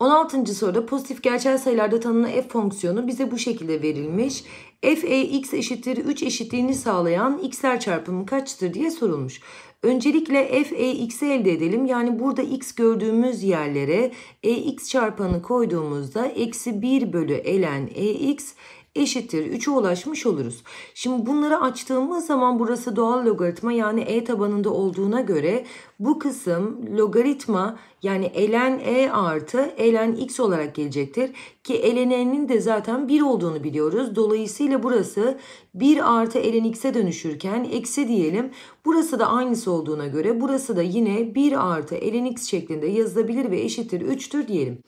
16. soruda pozitif gerçel sayılarda tanınan f fonksiyonu bize bu şekilde verilmiş. f e x eşittir 3 eşitliğini sağlayan x'ler çarpımı kaçtır diye sorulmuş. Öncelikle f e x'i elde edelim. Yani burada x gördüğümüz yerlere e x çarpanı koyduğumuzda eksi 1 bölü ln e x eşittir 3'e ulaşmış oluruz. Şimdi bunları açtığımız zaman burası doğal logaritma yani e tabanında olduğuna göre bu kısım logaritma yani ln e artı ln x olarak gelecektir. Ki e'nin de zaten 1 olduğunu biliyoruz. Dolayısıyla burası 1 artı ln x'e dönüşürken eksi diyelim. Burası da aynısı olduğuna göre burası da yine 1 artı ln x şeklinde yazılabilir ve eşittir 3'tür diyelim.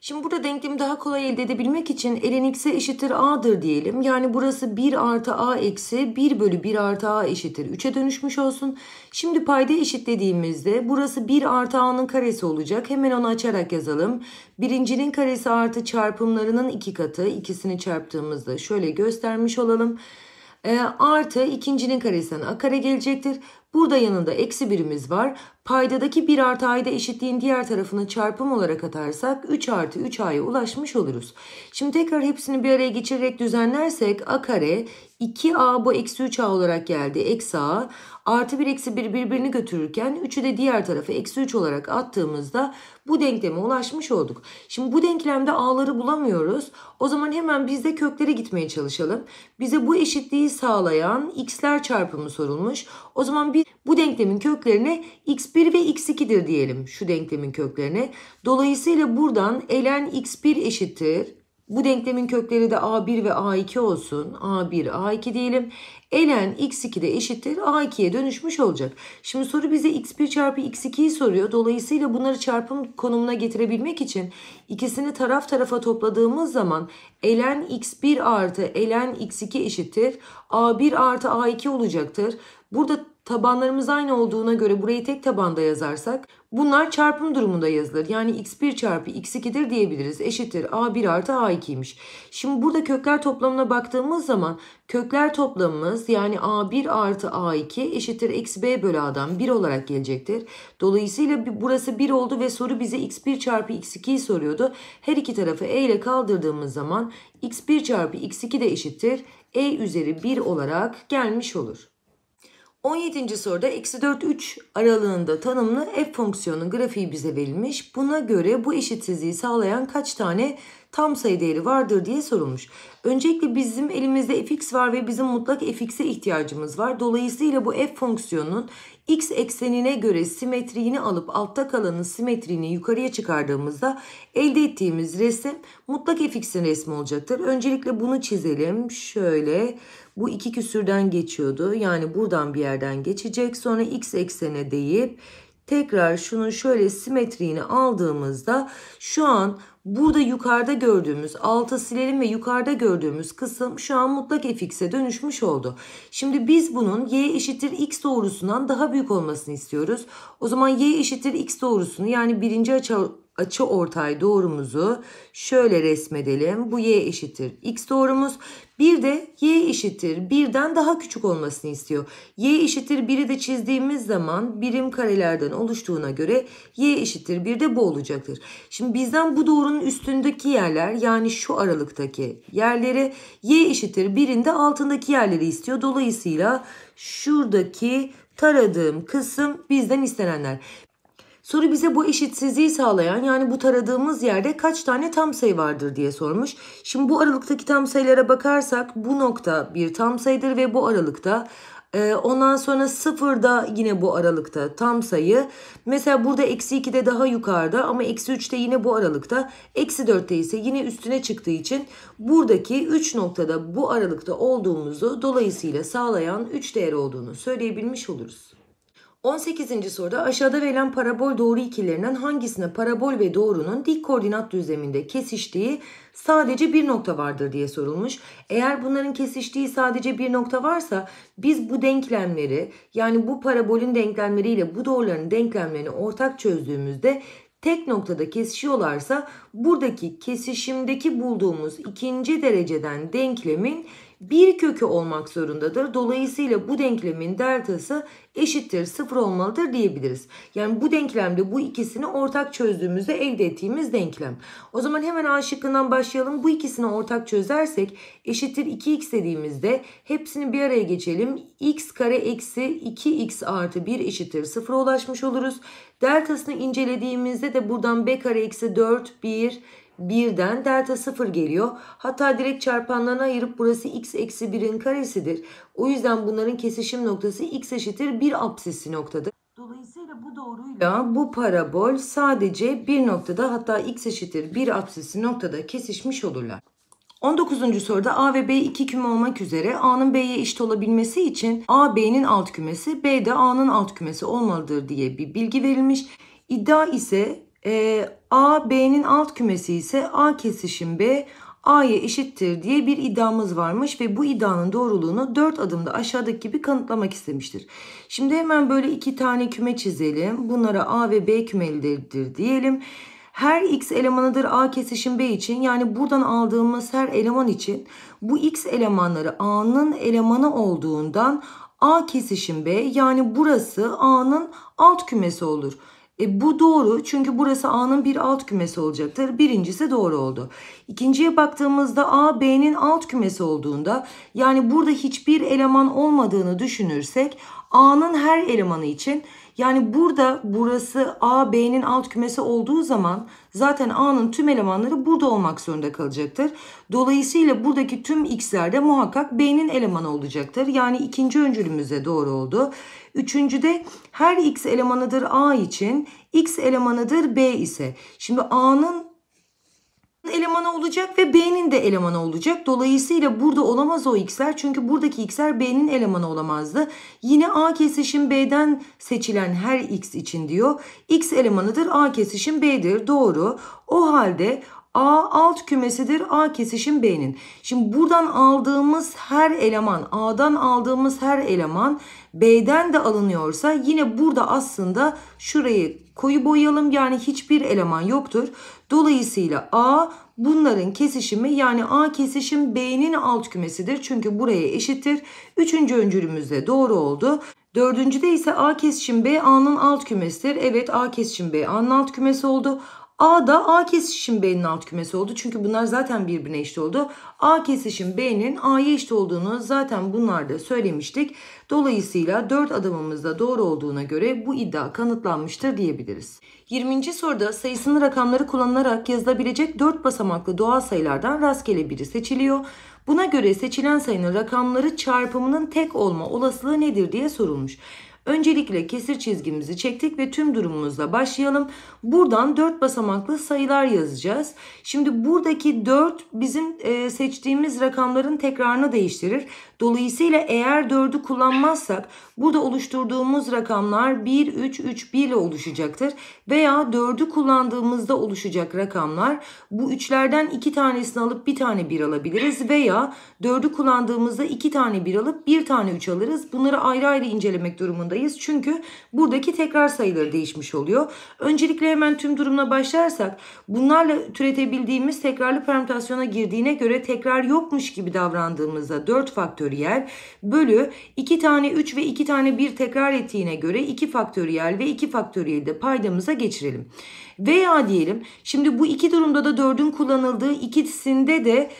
Şimdi burada denklemi daha kolay elde edebilmek için ln x'e eşittir a'dır diyelim. Yani burası 1 artı a eksi 1 bölü 1 artı a eşittir 3'e dönüşmüş olsun. Şimdi payda eşitlediğimizde burası 1 artı a'nın karesi olacak. Hemen onu açarak yazalım. Birincinin karesi artı çarpımlarının iki katı. ikisini çarptığımızda şöyle göstermiş olalım. E, artı ikincinin karesinden a kare gelecektir. Burada yanında eksi birimiz var. Paydadaki 1 artı ayda eşitliğin diğer tarafını çarpım olarak atarsak 3 artı 3 a'ya ulaşmış oluruz. Şimdi tekrar hepsini bir araya geçirerek düzenlersek a kare 2a bu eksi 3a olarak geldi. Eksi a artı 1 eksi 1 birbirini götürürken 3'ü de diğer tarafa eksi 3 olarak attığımızda bu denkleme ulaşmış olduk. Şimdi bu denklemde a'ları bulamıyoruz. O zaman hemen biz de köklere gitmeye çalışalım. Bize bu eşitliği sağlayan x'ler çarpımı sorulmuş. O zaman bir bu denklemin köklerine x1 ve x2'dir diyelim şu denklemin köklerine. Dolayısıyla buradan ln x1 eşittir bu denklemin kökleri de A1 ve A2 olsun. A1, A2 diyelim. Elen X2 de eşittir. A2'ye dönüşmüş olacak. Şimdi soru bize X1 çarpı X2'yi soruyor. Dolayısıyla bunları çarpım konumuna getirebilmek için ikisini taraf tarafa topladığımız zaman elen X1 artı elen X2 eşittir. A1 artı A2 olacaktır. Burada Tabanlarımız aynı olduğuna göre burayı tek tabanda yazarsak bunlar çarpım durumunda yazılır. Yani x1 çarpı x2'dir diyebiliriz. Eşittir a1 artı a2'ymiş. Şimdi burada kökler toplamına baktığımız zaman kökler toplamımız yani a1 artı a2 eşittir eksi b bölü a'dan 1 olarak gelecektir. Dolayısıyla burası 1 oldu ve soru bize x1 çarpı x2'yi soruyordu. Her iki tarafı e ile kaldırdığımız zaman x1 çarpı x2 de eşittir e üzeri 1 olarak gelmiş olur. 17. soruda eksi 4 3 aralığında tanımlı f fonksiyonunun grafiği bize verilmiş. Buna göre bu eşitsizliği sağlayan kaç tane tam sayı değeri vardır diye sorulmuş. Öncelikle bizim elimizde fx var ve bizim mutlak fx'e ihtiyacımız var. Dolayısıyla bu f fonksiyonun X eksenine göre simetriğini alıp altta kalanın simetriğini yukarıya çıkardığımızda elde ettiğimiz resim mutlak fx'in resmi olacaktır. Öncelikle bunu çizelim. Şöyle bu iki küsürden geçiyordu. Yani buradan bir yerden geçecek. Sonra x eksene deyip tekrar şunun şöyle simetriğini aldığımızda şu an burada yukarıda gördüğümüz alta silelim ve yukarıda gördüğümüz kısım şu an mutlak fx'e dönüşmüş oldu. Şimdi biz bunun y eşittir x doğrusundan daha büyük olmasını istiyoruz. O zaman y eşittir x doğrusunu yani birinci açı açı ortay doğrumuzu şöyle resmedelim. Bu y eşittir x doğrumuz. Bir de y eşittir birden daha küçük olmasını istiyor. y eşittir biri de çizdiğimiz zaman birim karelerden oluştuğuna göre y eşittir bir de bu olacaktır. Şimdi bizden bu doğrunun üstündeki yerler yani şu aralıktaki yerleri y eşittir birin de altındaki yerleri istiyor. Dolayısıyla şuradaki taradığım kısım bizden istenenler. Soru bize bu eşitsizliği sağlayan yani bu taradığımız yerde kaç tane tam sayı vardır diye sormuş. Şimdi bu aralıktaki tam sayılara bakarsak bu nokta bir tam sayıdır ve bu aralıkta e, Ondan sonra sıfırda yine bu aralıkta tam sayı. Mesela burada eksi de daha yukarıda ama eksi de yine bu aralıkta. Eksi 4'te ise yine üstüne çıktığı için buradaki 3 noktada bu aralıkta olduğumuzu dolayısıyla sağlayan 3 değer olduğunu söyleyebilmiş oluruz. 18. soruda aşağıda verilen parabol doğru ikilerinden hangisine parabol ve doğrunun dik koordinat düzleminde kesiştiği sadece bir nokta vardır diye sorulmuş. Eğer bunların kesiştiği sadece bir nokta varsa biz bu denklemleri yani bu parabolün denklemleriyle bu doğruların denklemlerini ortak çözdüğümüzde tek noktada kesişiyorlarsa buradaki kesişimdeki bulduğumuz ikinci dereceden denklemin bir kökü olmak zorundadır. Dolayısıyla bu denklemin deltası eşittir sıfır olmalıdır diyebiliriz. Yani bu denklemde bu ikisini ortak çözdüğümüzde elde ettiğimiz denklem. O zaman hemen A şıkkından başlayalım. Bu ikisini ortak çözersek eşittir 2x dediğimizde hepsini bir araya geçelim. x kare eksi 2x artı 1 eşittir sıfıra ulaşmış oluruz. Deltasını incelediğimizde de buradan b kare eksi 4 1 birden delta 0 geliyor. Hatta direkt çarpanlarına ayırıp burası x eksi 1'in karesidir. O yüzden bunların kesişim noktası x eşittir 1 apsisi noktadır. Dolayısıyla bu doğruyla bu parabol sadece bir noktada hatta x eşittir 1 apsisi noktada kesişmiş olurlar. 19. soruda A ve B iki küme olmak üzere A'nın B'ye eşit olabilmesi için A B'nin alt kümesi, B de A'nın alt kümesi olmalıdır diye bir bilgi verilmiş. İddia ise e, A B'nin alt kümesi ise A kesişim B A'ya eşittir diye bir iddiamız varmış ve bu iddianın doğruluğunu 4 adımda aşağıdaki gibi kanıtlamak istemiştir. Şimdi hemen böyle iki tane küme çizelim. Bunlara A ve B kümeleridir diyelim. Her x elemanıdır A kesişim B için yani buradan aldığımız her eleman için bu x elemanları A'nın elemanı olduğundan A kesişim B yani burası A'nın alt kümesi olur. E, bu doğru çünkü burası A'nın bir alt kümesi olacaktır. Birincisi doğru oldu. İkinciye baktığımızda A B'nin alt kümesi olduğunda yani burada hiçbir eleman olmadığını düşünürsek A'nın her elemanı için yani burada burası A B'nin alt kümesi olduğu zaman zaten A'nın tüm elemanları burada olmak zorunda kalacaktır. Dolayısıyla buradaki tüm x'ler de muhakkak B'nin elemanı olacaktır. Yani ikinci öncülümüze doğru oldu. Üçüncüde her x elemanıdır a için x elemanıdır b ise. Şimdi a'nın elemanı olacak ve b'nin de elemanı olacak. Dolayısıyla burada olamaz o x'ler çünkü buradaki x'ler b'nin elemanı olamazdı. Yine a kesişim b'den seçilen her x için diyor. x elemanıdır a kesişim b'dir. Doğru. O halde A alt kümesidir. A kesişim B'nin. Şimdi buradan aldığımız her eleman, A'dan aldığımız her eleman B'den de alınıyorsa yine burada aslında şurayı koyu boyayalım. Yani hiçbir eleman yoktur. Dolayısıyla A bunların kesişimi yani A kesişim B'nin alt kümesidir. Çünkü buraya eşittir. Üçüncü öncülümüz de doğru oldu. Dördüncüde ise A kesişim B A'nın alt kümesidir. Evet A kesişim B A'nın alt kümesi oldu. A da A kesişim B'nin alt kümesi oldu. Çünkü bunlar zaten birbirine eşit oldu. A kesişim B'nin A'ya eşit olduğunu zaten bunlarda söylemiştik. Dolayısıyla 4 adamımızda doğru olduğuna göre bu iddia kanıtlanmıştır diyebiliriz. 20. soruda sayısını rakamları kullanılarak yazılabilecek 4 basamaklı doğal sayılardan rastgele biri seçiliyor. Buna göre seçilen sayının rakamları çarpımının tek olma olasılığı nedir diye sorulmuş. Öncelikle kesir çizgimizi çektik ve tüm durumumuzla başlayalım. Buradan 4 basamaklı sayılar yazacağız. Şimdi buradaki 4 bizim e, seçtiğimiz rakamların tekrarını değiştirir. Dolayısıyla eğer 4'ü kullanmazsak burada oluşturduğumuz rakamlar 1, 3, 3, 1 ile oluşacaktır. Veya 4'ü kullandığımızda oluşacak rakamlar bu üçlerden 2 tanesini alıp bir tane 1 alabiliriz. Veya 4'ü kullandığımızda 2 tane 1 alıp bir tane 3 alırız. Bunları ayrı ayrı incelemek durumundayız. Çünkü buradaki tekrar sayıları değişmiş oluyor. Öncelikle hemen tüm durumla başlarsak bunlarla türetebildiğimiz tekrarlı permütasyona girdiğine göre tekrar yokmuş gibi davrandığımızda 4 faktör faktöriyel bölü 2 tane 3 ve 2 tane 1 tekrar ettiğine göre 2 faktöriyel ve 2 faktöriyel de paydamıza geçirelim. Veya diyelim şimdi bu iki durumda da 4'ün kullanıldığı ikisinde de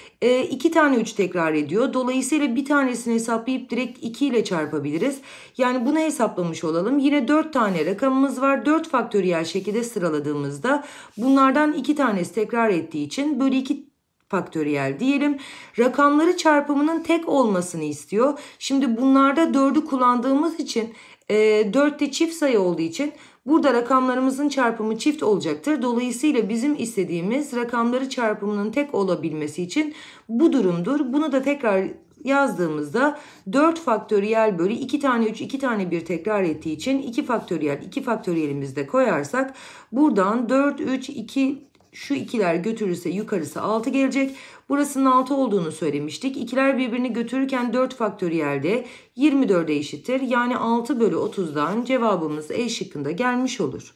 2 e, tane 3 tekrar ediyor. Dolayısıyla bir tanesini hesaplayıp direkt 2 ile çarpabiliriz. Yani bunu hesaplamış olalım. Yine 4 tane rakamımız var. 4 faktöriyel şekilde sıraladığımızda bunlardan 2 tanesi tekrar ettiği için bölü 2 faktöriyel diyelim. Rakamları çarpımının tek olmasını istiyor. Şimdi bunlarda 4'ü kullandığımız için e, 4 de çift sayı olduğu için burada rakamlarımızın çarpımı çift olacaktır. Dolayısıyla bizim istediğimiz rakamları çarpımının tek olabilmesi için bu durumdur. Bunu da tekrar yazdığımızda 4 faktöriyel bölü 2 tane 3 2 tane 1 tekrar ettiği için 2 faktöriyel 2 faktöriyelimizi koyarsak buradan 4 3 2 şu ikiler götürürse yukarısı 6 gelecek. Burasının 6 olduğunu söylemiştik. İkiler birbirini götürürken 4 faktöriyelde 24'e eşittir. Yani 6 bölü 30'dan cevabımız E şıkkında gelmiş olur.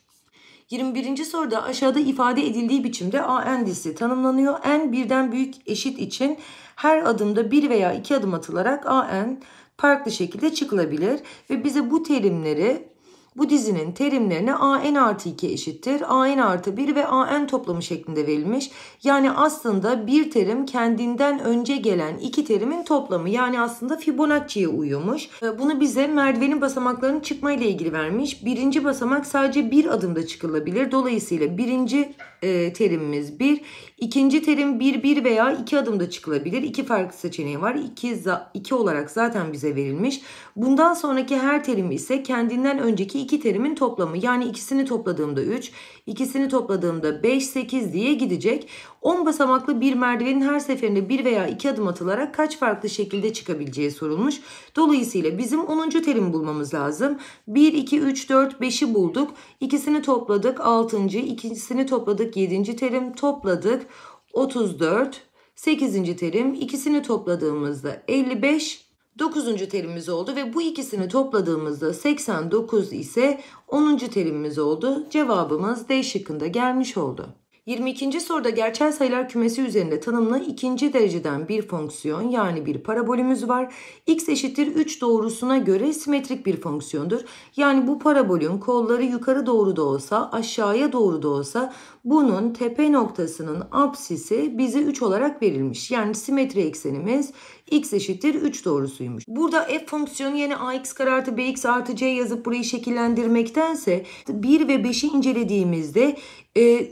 21. soruda aşağıda ifade edildiği biçimde AN dizisi tanımlanıyor. N birden büyük eşit için her adımda bir veya iki adım atılarak AN farklı şekilde çıkılabilir ve bize bu terimleri bu dizinin terimlerine an artı 2 eşittir, an artı 1 ve an toplamı şeklinde verilmiş. Yani aslında bir terim kendinden önce gelen iki terimin toplamı. Yani aslında Fibonacci'ye uyuyormuş. Ee, bunu bize merdivenin basamaklarının çıkma ile ilgili vermiş. Birinci basamak sadece bir adımda çıkılabilir. Dolayısıyla birinci e, terimimiz 1. İkinci terim 1, 1 veya 2 adımda çıkılabilir. İki farklı seçeneği var. 2, 2 olarak zaten bize verilmiş. Bundan sonraki her terim ise kendinden önceki iki terimin toplamı. Yani ikisini topladığımda 3, ikisini topladığımda 5, 8 diye gidecek. 10 basamaklı bir merdivenin her seferinde 1 veya 2 adım atılarak kaç farklı şekilde çıkabileceği sorulmuş. Dolayısıyla bizim 10. terimi bulmamız lazım. 1, 2, 3, 4, 5'i bulduk. İkisini topladık 6. ikisini topladık 7. terim topladık 34. 8. terim ikisini topladığımızda 55 9. telimiz oldu ve bu ikisini topladığımızda 89 ise 10. telimiz oldu. Cevabımız D şıkkında gelmiş oldu. 22. soruda gerçel sayılar kümesi üzerinde tanımlı ikinci dereceden bir fonksiyon yani bir parabolümüz var. x eşittir 3 doğrusuna göre simetrik bir fonksiyondur. Yani bu parabolün kolları yukarı doğru da olsa aşağıya doğru da olsa bunun tepe noktasının apsisi bize 3 olarak verilmiş. Yani simetri eksenimiz x eşittir 3 doğrusuymuş. Burada f fonksiyonu yani ax kare artı bx artı c yazıp burayı şekillendirmektense 1 ve 5'i incelediğimizde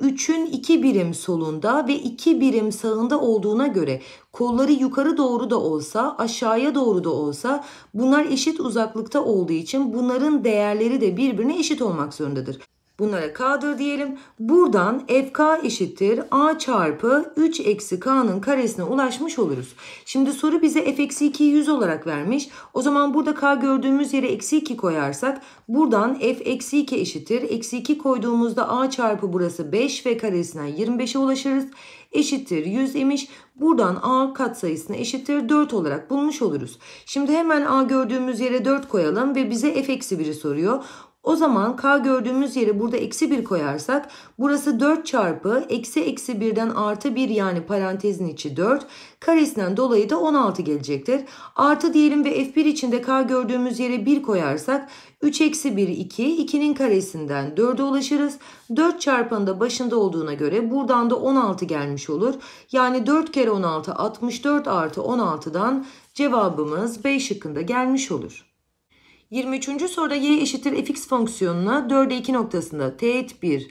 3'ün e, 2 birim solunda ve 2 birim sağında olduğuna göre kolları yukarı doğru da olsa aşağıya doğru da olsa bunlar eşit uzaklıkta olduğu için bunların değerleri de birbirine eşit olmak zorundadır. Bunlara K'dır diyelim. Buradan FK eşittir A çarpı 3 eksi K'nın karesine ulaşmış oluruz. Şimdi soru bize F eksi 2'yi 100 olarak vermiş. O zaman burada K gördüğümüz yere eksi 2 koyarsak buradan F eksi 2 eşittir. Eksi 2 koyduğumuzda A çarpı burası 5 ve karesinden 25'e ulaşırız. Eşittir 100 imiş. Buradan A katsayısına eşittir 4 olarak bulmuş oluruz. Şimdi hemen A gördüğümüz yere 4 koyalım ve bize F eksi 1'i soruyor. O zaman k gördüğümüz yere burada eksi 1 koyarsak burası 4 çarpı eksi eksi 1'den artı 1 yani parantezin içi 4 karesinden dolayı da 16 gelecektir. Artı diyelim ve f1 içinde k gördüğümüz yere 1 koyarsak 3 eksi 1 2 2'nin karesinden 4'e ulaşırız. 4 çarpanın da başında olduğuna göre buradan da 16 gelmiş olur. Yani 4 kere 16 64 artı 16'dan cevabımız B şıkkında gelmiş olur. 23. soruda y eşittir fx fonksiyonuna 4'e 2 noktasında teğet 1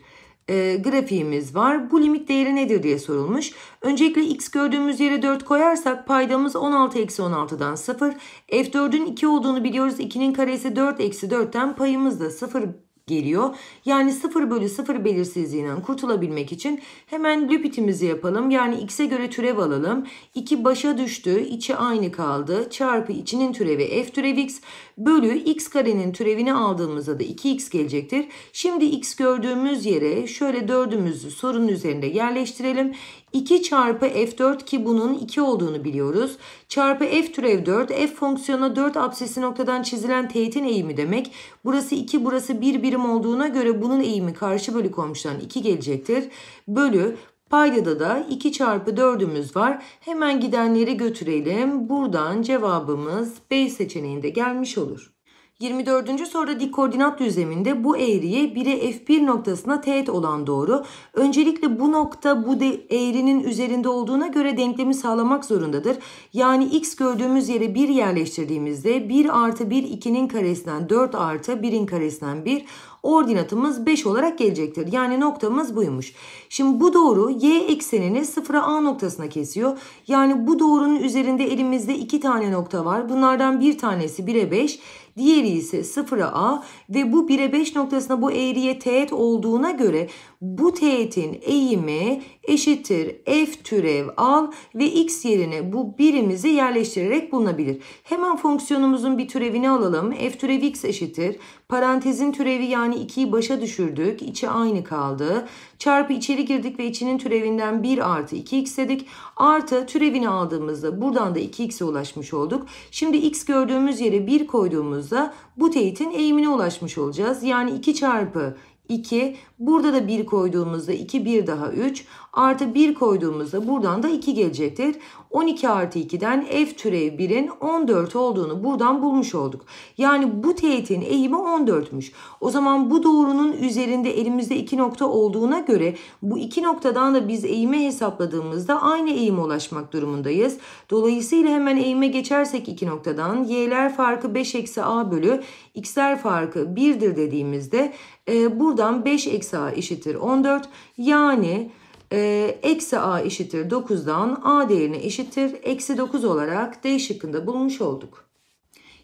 e, grafiğimiz var. Bu limit değeri nedir diye sorulmuş. Öncelikle x gördüğümüz yere 4 koyarsak paydamız 16 eksi 16'dan 0. F4'ün 2 olduğunu biliyoruz. 2'nin karesi 4 eksi 4'ten payımız da 0 geliyor. Yani 0 bölü 0 belirsizliğinden kurtulabilmek için hemen lüpitimizi yapalım. Yani x'e göre türev alalım. 2 başa düştü. içi aynı kaldı. Çarpı içinin türevi f türev x bölü x karenin türevini aldığımızda da 2x gelecektir. Şimdi x gördüğümüz yere şöyle 4'ümüzü sorunun üzerinde yerleştirelim. 2 çarpı f4 ki bunun 2 olduğunu biliyoruz. Çarpı f türev 4 f fonksiyonuna 4 absesi noktadan çizilen teğetin eğimi demek. Burası 2 burası 1 birim olduğuna göre bunun eğimi karşı bölü komşudan 2 gelecektir. Bölü Paydada da 2 çarpı 4'ümüz var. Hemen gidenleri götürelim. Buradan cevabımız B seçeneğinde gelmiş olur. 24. soruda dik koordinat düzleminde bu eğriye 1'e f1 noktasına teğet olan doğru. Öncelikle bu nokta bu de eğrinin üzerinde olduğuna göre denklemi sağlamak zorundadır. Yani x gördüğümüz yere 1 yerleştirdiğimizde 1 artı 1 2'nin karesinden 4 artı 1'in karesinden 1 ordinatımız 5 olarak gelecektir. Yani noktamız buymuş. Şimdi bu doğru y eksenini 0'a a noktasına kesiyor. Yani bu doğrunun üzerinde elimizde 2 tane nokta var. Bunlardan bir tanesi 1'e 5. Diğeri ise 0'a a ve bu 1'e 5 noktasına bu eğriye teğet olduğuna göre bu teğetin eğimi eşittir f türev al ve x yerine bu birimizi yerleştirerek bulunabilir. Hemen fonksiyonumuzun bir türevini alalım. f türev x eşittir. Parantezin türevi yani 2'yi başa düşürdük. İçi aynı kaldı. Çarpı içeri girdik ve içinin türevinden 1 artı 2x dedik. Artı türevini aldığımızda buradan da 2x'e ulaşmış olduk. Şimdi x gördüğümüz yere 1 koyduğumuzda bu teğetin eğimine ulaşmış olacağız. Yani 2 çarpı 2. Burada da 1 koyduğumuzda 2 1 daha 3 artı 1 koyduğumuzda buradan da 2 gelecektir. 12 artı 2'den f türev 1'in 14 olduğunu buradan bulmuş olduk. Yani bu teğetin eğimi 14'müş. O zaman bu doğrunun üzerinde elimizde 2 nokta olduğuna göre bu 2 noktadan da biz eğimi hesapladığımızda aynı eğime ulaşmak durumundayız. Dolayısıyla hemen eğime geçersek 2 noktadan y'ler farkı 5 eksi a bölü x'ler farkı 1'dir dediğimizde e, buradan 5 eksi a eşittir 14. Yani e, eksi a eşittir 9'dan a değerine eşittir. Eksi 9 olarak D şıkkında bulmuş olduk.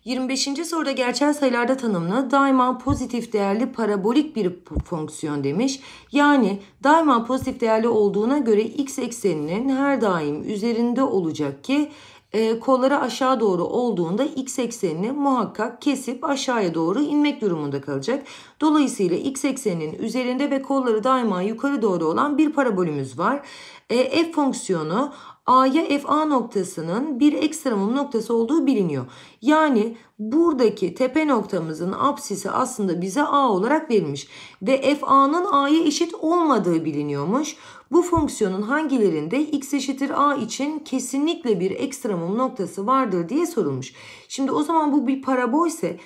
25. soruda gerçel sayılarda tanımlı daima pozitif değerli parabolik bir fonksiyon demiş. Yani daima pozitif değerli olduğuna göre x ekseninin her daim üzerinde olacak ki e, kolları aşağı doğru olduğunda x eksenini muhakkak kesip aşağıya doğru inmek durumunda kalacak. Dolayısıyla x ekseninin üzerinde ve kolları daima yukarı doğru olan bir parabolümüz var. E, f fonksiyonu A'ya FA noktasının bir ekstremum noktası olduğu biliniyor. Yani buradaki tepe noktamızın apsisi aslında bize A olarak verilmiş ve FA'nın A'ya eşit olmadığı biliniyormuş. Bu fonksiyonun hangilerinde x eşittir a için kesinlikle bir ekstremum noktası vardır diye sorulmuş. Şimdi o zaman bu bir parabol ise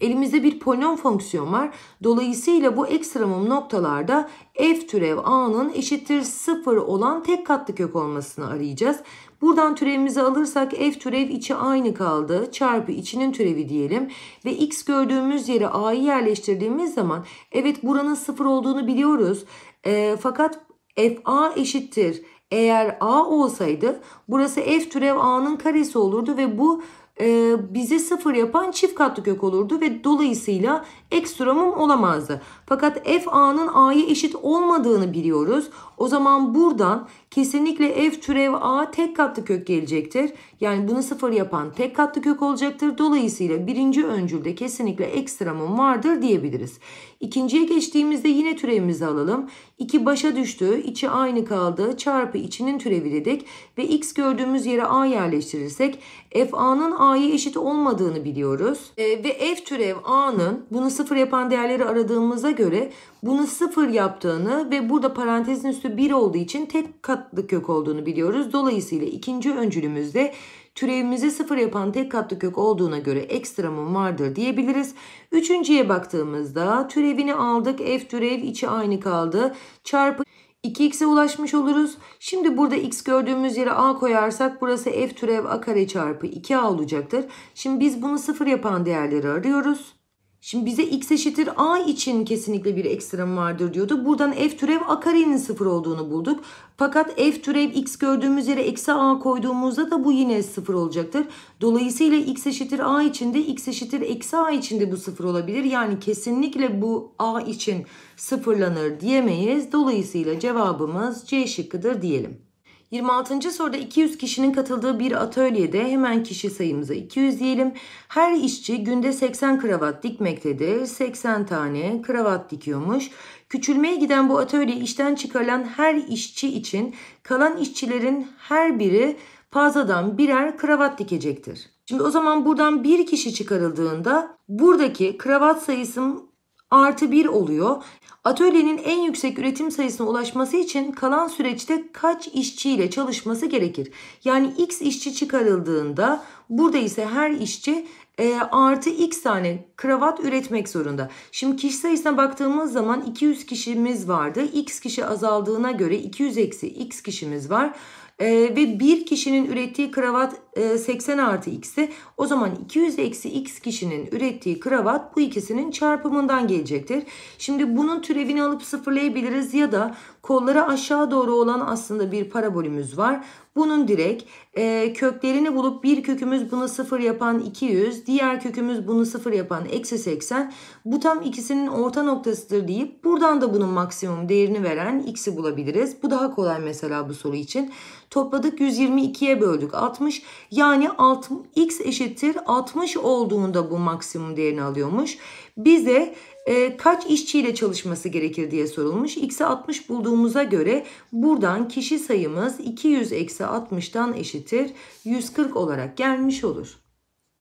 Elimizde bir polinom fonksiyon var. Dolayısıyla bu ekstremum noktalarda f türev a'nın eşittir 0 olan tek katlı kök olmasını arayacağız. Buradan türevimizi alırsak f türev içi aynı kaldı. Çarpı içinin türevi diyelim. Ve x gördüğümüz yere a'yı yerleştirdiğimiz zaman evet buranın 0 olduğunu biliyoruz. E, fakat f a eşittir. Eğer a olsaydı burası f türev a'nın karesi olurdu ve bu e, bize sıfır yapan çift katlı kök olurdu ve dolayısıyla ekstremum olamazdı. Fakat f a'nın a'ya eşit olmadığını biliyoruz. O zaman buradan kesinlikle f türev a tek katlı kök gelecektir. Yani bunu sıfır yapan tek katlı kök olacaktır. Dolayısıyla birinci öncülde kesinlikle ekstremum vardır diyebiliriz. İkinciye geçtiğimizde yine türevimizi alalım. İki başa düştü. içi aynı kaldı. Çarpı içinin türevi dedik. Ve x gördüğümüz yere a yerleştirirsek f a'nın a'ya eşit olmadığını biliyoruz. E, ve f türev a'nın bunu sıfır yapan değerleri aradığımıza göre bunu sıfır yaptığını ve burada parantezin üstü 1 olduğu için tek katlı kök olduğunu biliyoruz. Dolayısıyla ikinci öncülümüzde türevimizi sıfır yapan tek katlı kök olduğuna göre ekstramın vardır diyebiliriz. Üçüncüye baktığımızda türevini aldık. F türev içi aynı kaldı. Çarpı 2x'e ulaşmış oluruz. Şimdi burada x gördüğümüz yere a koyarsak burası f türev a kare çarpı 2a olacaktır. Şimdi biz bunu sıfır yapan değerleri arıyoruz. Şimdi bize x eşittir a için kesinlikle bir ekstrem vardır diyordu. Buradan f türev a karenin sıfır olduğunu bulduk. Fakat f türev x gördüğümüz yere eksi a koyduğumuzda da bu yine sıfır olacaktır. Dolayısıyla x eşittir a için de x eşittir eksi a için de bu sıfır olabilir. Yani kesinlikle bu a için sıfırlanır diyemeyiz. Dolayısıyla cevabımız c şıkkıdır diyelim. 26. soruda 200 kişinin katıldığı bir atölyede hemen kişi sayımıza 200 diyelim. Her işçi günde 80 kravat dikmektedir. 80 tane kravat dikiyormuş. Küçülmeye giden bu atölye işten çıkarılan her işçi için kalan işçilerin her biri pazadan birer kravat dikecektir. Şimdi o zaman buradan bir kişi çıkarıldığında buradaki kravat sayısım artı 1 oluyor. Atölyenin en yüksek üretim sayısına ulaşması için kalan süreçte kaç işçiyle çalışması gerekir? Yani x işçi çıkarıldığında burada ise her işçi e, artı x tane kravat üretmek zorunda. Şimdi kişi sayısına baktığımız zaman 200 kişimiz vardı. x kişi azaldığına göre 200 eksi x kişimiz var e, ve bir kişinin ürettiği kravat e, 80 artı x'i o zaman 200 eksi x kişinin ürettiği kravat bu ikisinin çarpımından gelecektir. Şimdi bunun türevini alıp sıfırlayabiliriz ya da kolları aşağı doğru olan aslında bir parabolümüz var. Bunun direkt e, köklerini bulup bir kökümüz bunu sıfır yapan 200, diğer kökümüz bunu sıfır yapan eksi 80. Bu tam ikisinin orta noktasıdır deyip buradan da bunun maksimum değerini veren x'i bulabiliriz. Bu daha kolay mesela bu soru için. Topladık 122'ye böldük 60. Yani 6, x eşittir 60 olduğunda bu maksimum değerini alıyormuş. Bize e, kaç işçiyle çalışması gerekir diye sorulmuş. X'e 60 bulduğumuza göre buradan kişi sayımız 200 eksi 60'tan eşittir 140 olarak gelmiş olur.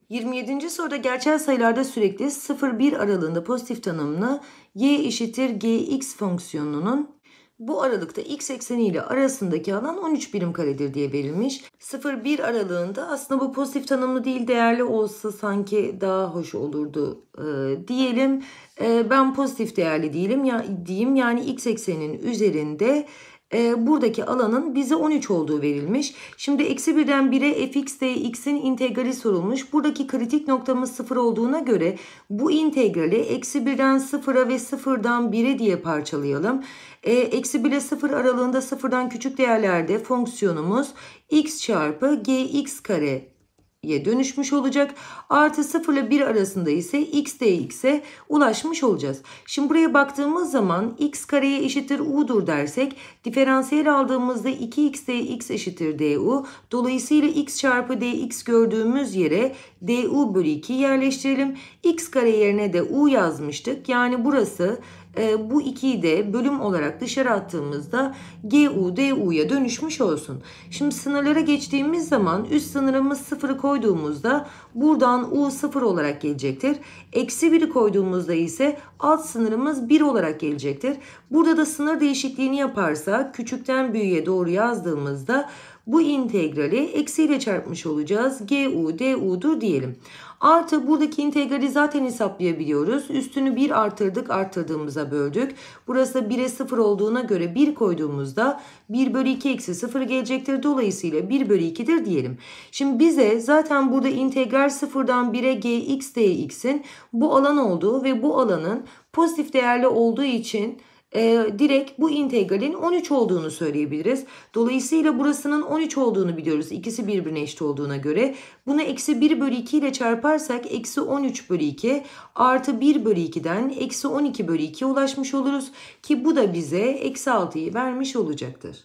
27. soruda gerçel sayılarda sürekli 0-1 aralığında pozitif tanımlı y eşittir gx fonksiyonunun bu aralıkta x ekseni ile arasındaki alan 13 birim karedir diye verilmiş. 0-1 aralığında aslında bu pozitif tanımlı değil değerli olsa sanki daha hoş olurdu e, diyelim. E, ben pozitif değerli değilim ya diyeyim yani x ekseni'nin üzerinde e, buradaki alanın bize 13 olduğu verilmiş. Şimdi eksi 1'den 1'e fx dx'in integrali sorulmuş. Buradaki kritik noktamız 0 olduğuna göre bu integrali eksi 1'den 0'a ve 0'dan 1'e diye parçalayalım. Ee, eksi 1 ile 0 aralığında 0'dan küçük değerlerde fonksiyonumuz x çarpı gx kare ye dönüşmüş olacak. Artı 0 ile 1 arasında ise x dx'e ulaşmış olacağız. Şimdi buraya baktığımız zaman x kareye eşittir u'dur dersek diferansiyel aldığımızda 2x dx eşittir du. Dolayısıyla x çarpı dx gördüğümüz yere du bölü 2 yerleştirelim. x kare yerine de u yazmıştık. Yani burası ee, bu ikiyi de bölüm olarak dışarı attığımızda GU, DU'ya dönüşmüş olsun. Şimdi sınırlara geçtiğimiz zaman üst sınırımız sıfırı koyduğumuzda buradan U sıfır olarak gelecektir. Eksi biri koyduğumuzda ise alt sınırımız bir olarak gelecektir. Burada da sınır değişikliğini yaparsa küçükten büyüğe doğru yazdığımızda bu integrali eksiyle çarpmış olacağız. GU DU'dur diyelim. Artı buradaki integrali zaten hesaplayabiliyoruz. Üstünü 1 artırdık arttırdığımıza böldük. Burası 1'e 0 olduğuna göre 1 koyduğumuzda 1 bölü 2 eksi 0 gelecektir. Dolayısıyla 1 bölü 2'dir diyelim. Şimdi bize zaten burada integral 0'dan 1'e gx dx'in bu alan olduğu ve bu alanın pozitif değerli olduğu için e, direkt bu integralin 13 olduğunu söyleyebiliriz. Dolayısıyla burasının 13 olduğunu biliyoruz. İkisi birbirine eşit olduğuna göre. Bunu eksi 1 bölü 2 ile çarparsak eksi 13 bölü 2 artı 1 bölü 2'den eksi 12 bölü 2 ulaşmış oluruz. Ki bu da bize eksi 6'yı vermiş olacaktır.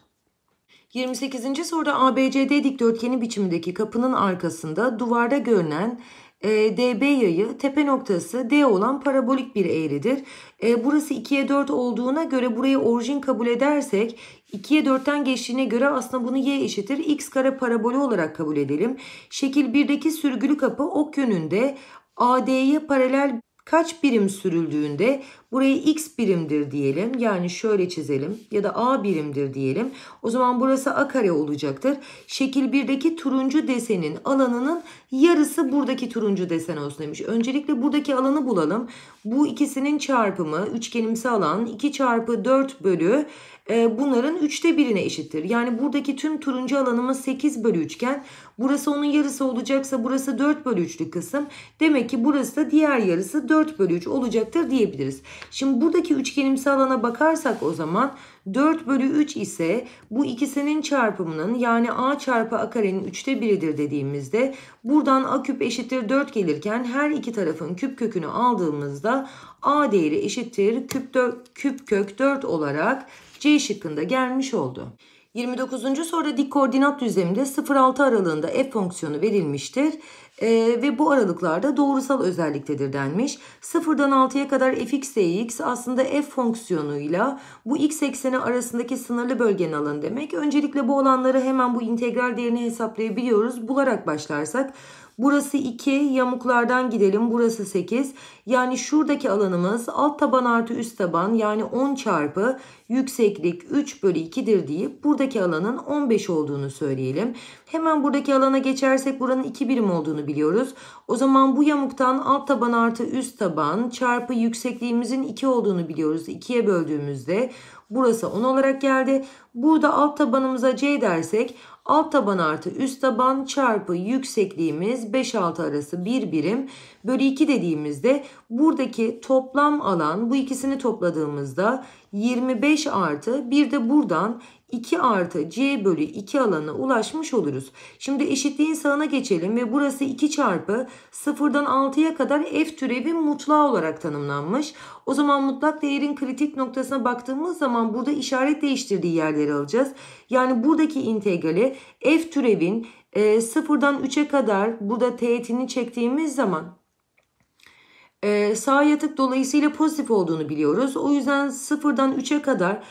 28. soruda ABCD dikdörtgeni biçimindeki kapının arkasında duvarda görünen e, DB yayı tepe noktası D olan parabolik bir eğridir. E, burası 2'ye 4 olduğuna göre burayı orijin kabul edersek 2'ye 4'ten geçtiğine göre aslında bunu y eşittir x kare parabolü olarak kabul edelim. Şekil 1'deki sürgülü kapı ok yönünde AD'ye paralel kaç birim sürüldüğünde burayı x birimdir diyelim. Yani şöyle çizelim ya da a birimdir diyelim. O zaman burası a kare olacaktır. Şekil 1'deki turuncu desenin alanının yarısı buradaki turuncu desen olsun demiş. Öncelikle buradaki alanı bulalım. Bu ikisinin çarpımı üçgenimsi alan 2 çarpı 4 bölü e, bunların üçte birine eşittir. Yani buradaki tüm turuncu alanımız 8 bölü 3 iken burası onun yarısı olacaksa burası 4 bölü 3'lü kısım. Demek ki burası da diğer yarısı 4 bölü 3 olacaktır diyebiliriz. Şimdi buradaki üçgenimsi alana bakarsak o zaman 4 bölü 3 ise bu ikisinin çarpımının yani a çarpı a karenin 3'te 1'idir dediğimizde buradan a küp eşittir 4 gelirken her iki tarafın küp kökünü aldığımızda a değeri eşittir küp, 4, küp kök 4 olarak C şıkkında gelmiş oldu. 29. soruda dik koordinat düzleminde 0-6 aralığında f fonksiyonu verilmiştir ee, ve bu aralıklarda doğrusal özelliktedir denmiş. 0'dan 6'ya kadar fx dx aslında f fonksiyonuyla bu x ekseni arasındaki sınırlı bölgenin alanı demek. Öncelikle bu olanları hemen bu integral değerini hesaplayabiliyoruz. Bularak başlarsak Burası 2 yamuklardan gidelim burası 8. Yani şuradaki alanımız alt taban artı üst taban yani 10 çarpı yükseklik 3 bölü 2'dir deyip buradaki alanın 15 olduğunu söyleyelim. Hemen buradaki alana geçersek buranın 2 birim olduğunu biliyoruz. O zaman bu yamuktan alt taban artı üst taban çarpı yüksekliğimizin 2 olduğunu biliyoruz. 2'ye böldüğümüzde burası 10 olarak geldi. Burada alt tabanımıza c dersek Alt taban artı üst taban çarpı yüksekliğimiz 5-6 arası 1 birim bölü 2 dediğimizde buradaki toplam alan bu ikisini topladığımızda 25 artı bir de buradan 2 artı c bölü 2 alana ulaşmış oluruz. Şimdi eşitliğin sağına geçelim ve burası 2 çarpı 0'dan 6'ya kadar f türevi mutlağı olarak tanımlanmış. O zaman mutlak değerin kritik noktasına baktığımız zaman burada işaret değiştirdiği yerleri alacağız. Yani buradaki integrali f türevin e, 0'dan 3'e kadar burada teğetini çektiğimiz zaman e, sağ yatık dolayısıyla pozitif olduğunu biliyoruz. O yüzden 0'dan 3'e kadar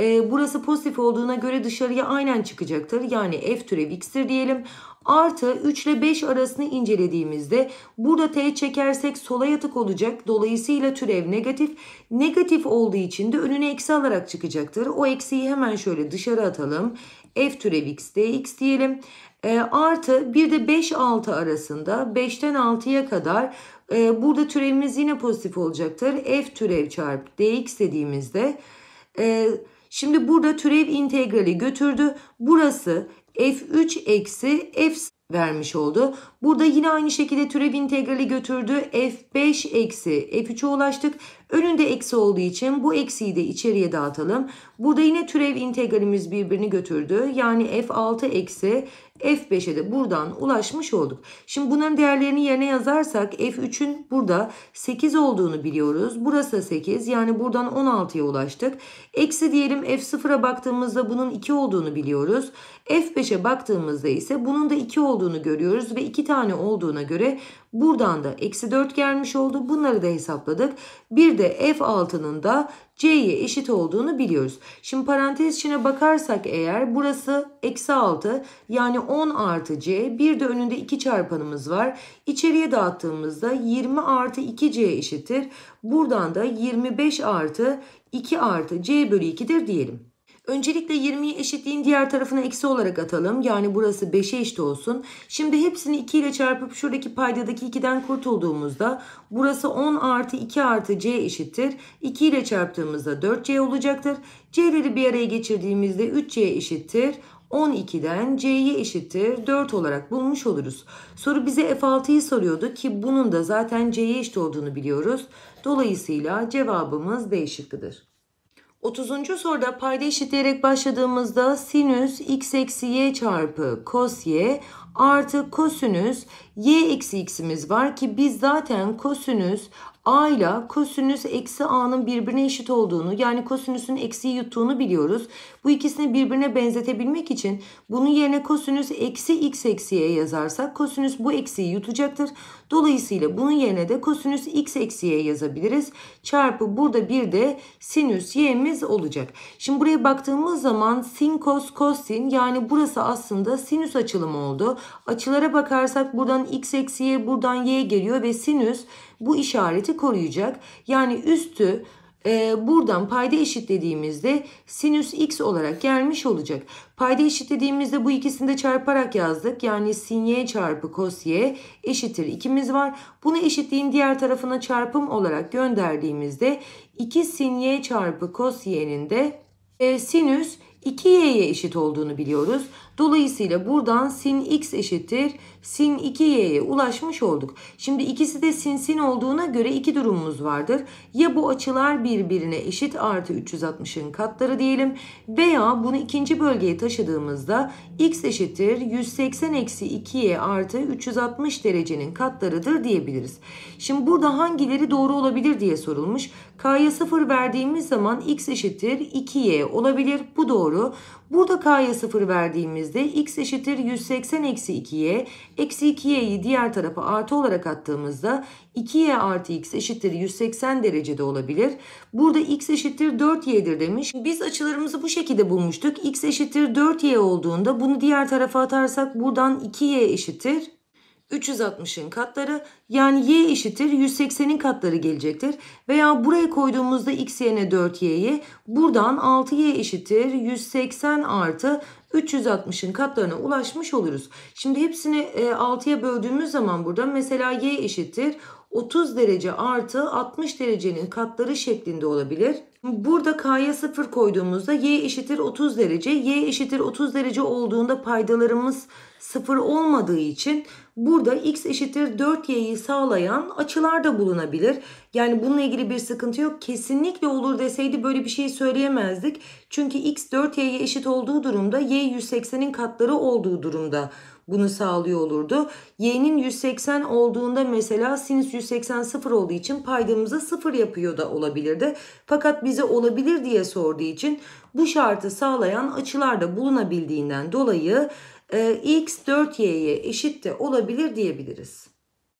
e, burası pozitif olduğuna göre dışarıya aynen çıkacaktır. Yani f türev x'tir diyelim. Artı 3 ile 5 arasını incelediğimizde burada t çekersek sola yatık olacak. Dolayısıyla türev negatif. Negatif olduğu için de önüne eksi alarak çıkacaktır. O eksiyi hemen şöyle dışarı atalım. f türev x dx diyelim. E, artı bir de 5-6 arasında 5'ten 6'ya kadar e, burada türevimiz yine pozitif olacaktır. f türev çarpı dx dediğimizde... E, Şimdi burada türev integrali götürdü. Burası f3 eksi f vermiş oldu. Burada yine aynı şekilde türev integrali götürdü. f5 eksi f3'e ulaştık. Önünde eksi olduğu için bu eksiyi de içeriye dağıtalım. Burada yine türev integralimiz birbirini götürdü. Yani f6 eksi F5'e de buradan ulaşmış olduk. Şimdi bunların değerlerini yerine yazarsak F3'ün burada 8 olduğunu biliyoruz. Burası 8 yani buradan 16'ya ulaştık. Eksi diyelim F0'a baktığımızda bunun 2 olduğunu biliyoruz. F5'e baktığımızda ise bunun da 2 olduğunu görüyoruz ve 2 tane olduğuna göre buradan da eksi 4 gelmiş oldu. Bunları da hesapladık. Bir de F6'nın da C'ye eşit olduğunu biliyoruz. Şimdi parantez içine bakarsak eğer burası eksi 6 yani 10 artı c bir de önünde 2 çarpanımız var. İçeriye dağıttığımızda 20 artı 2c eşittir. Buradan da 25 artı 2 artı c bölü 2'dir diyelim. Öncelikle 20'yi eşitliğin diğer tarafına eksi olarak atalım. Yani burası 5'e eşit olsun. Şimdi hepsini 2 ile çarpıp şuradaki paydadaki 2'den kurtulduğumuzda burası 10 artı 2 artı c eşittir. 2 ile çarptığımızda 4c olacaktır. c'leri bir araya geçirdiğimizde 3c eşittir. 12'den c'ye eşittir 4 olarak bulmuş oluruz. Soru bize f6'yı soruyordu ki bunun da zaten c'ye eşit olduğunu biliyoruz. Dolayısıyla cevabımız D şıkkıdır. 30. soruda payda eşitleyerek başladığımızda sinüs x eksi y çarpı kos y artı kosinüs y eksi x'imiz var ki biz zaten kosinüs a ile kosinüs eksi a'nın birbirine eşit olduğunu yani kosinüsün eksiği yuttuğunu biliyoruz. Bu ikisini birbirine benzetebilmek için bunu yerine kosinüs eksi x eksiye yazarsak kosinüs bu eksiği yutacaktır. Dolayısıyla bunun yerine de kosinüs x eksiye yazabiliriz. Çarpı burada bir de sinüs y'miz olacak. Şimdi buraya baktığımız zaman sin kos kosin yani burası aslında sinüs açılımı oldu. Açılara bakarsak buradan x eksi buradan y geliyor ve sinüs bu işareti koruyacak. Yani üstü e, buradan payda eşitlediğimizde sinüs x olarak gelmiş olacak. Payda eşitlediğimizde bu ikisini de çarparak yazdık. Yani sin y çarpı kos y eşittir 2'miz var. Bunu eşitliğin diğer tarafına çarpım olarak gönderdiğimizde 2 sin y çarpı kos y'nin de e, sinüs 2y'ye eşit olduğunu biliyoruz. Dolayısıyla buradan sin x eşittir sin 2y'ye ulaşmış olduk. Şimdi ikisi de sin sin olduğuna göre iki durumumuz vardır. Ya bu açılar birbirine eşit artı 360'ın katları diyelim veya bunu ikinci bölgeye taşıdığımızda x eşittir 180 eksi 2y artı 360 derecenin katlarıdır diyebiliriz. Şimdi burada hangileri doğru olabilir diye sorulmuş. K'ya 0 verdiğimiz zaman x eşittir 2y olabilir. Bu doğru doğru. Burada k'ya 0 verdiğimizde x eşittir 180 eksi 2'ye. Eksi 2y'yi diğer tarafa artı olarak attığımızda 2y artı x eşittir 180 derecede olabilir. Burada x eşittir 4y'dir demiş. Biz açılarımızı bu şekilde bulmuştuk. x eşittir 4y olduğunda bunu diğer tarafa atarsak buradan 2y eşittir 360'ın katları yani y eşittir 180'in katları gelecektir. Veya buraya koyduğumuzda x yerine 4y'yi buradan 6y eşittir 180 artı 360'ın katlarına ulaşmış oluruz. Şimdi hepsini 6'ya e, böldüğümüz zaman burada mesela y eşittir 30 derece artı 60 derecenin katları şeklinde olabilir. Burada K'ya 0 koyduğumuzda Y eşittir 30 derece. Y eşittir 30 derece olduğunda paydalarımız 0 olmadığı için burada X eşittir 4Y'yi sağlayan açılar da bulunabilir. Yani bununla ilgili bir sıkıntı yok. Kesinlikle olur deseydi böyle bir şey söyleyemezdik. Çünkü X 4Y'ye eşit olduğu durumda Y 180'in katları olduğu durumda bunu sağlıyor olurdu. Y'nin 180 olduğunda mesela sinüs 180 sıfır olduğu için paydamıza sıfır yapıyor da olabilirdi. Fakat bize olabilir diye sorduğu için bu şartı sağlayan açılar da bulunabildiğinden dolayı e, x 4y'ye eşit de olabilir diyebiliriz.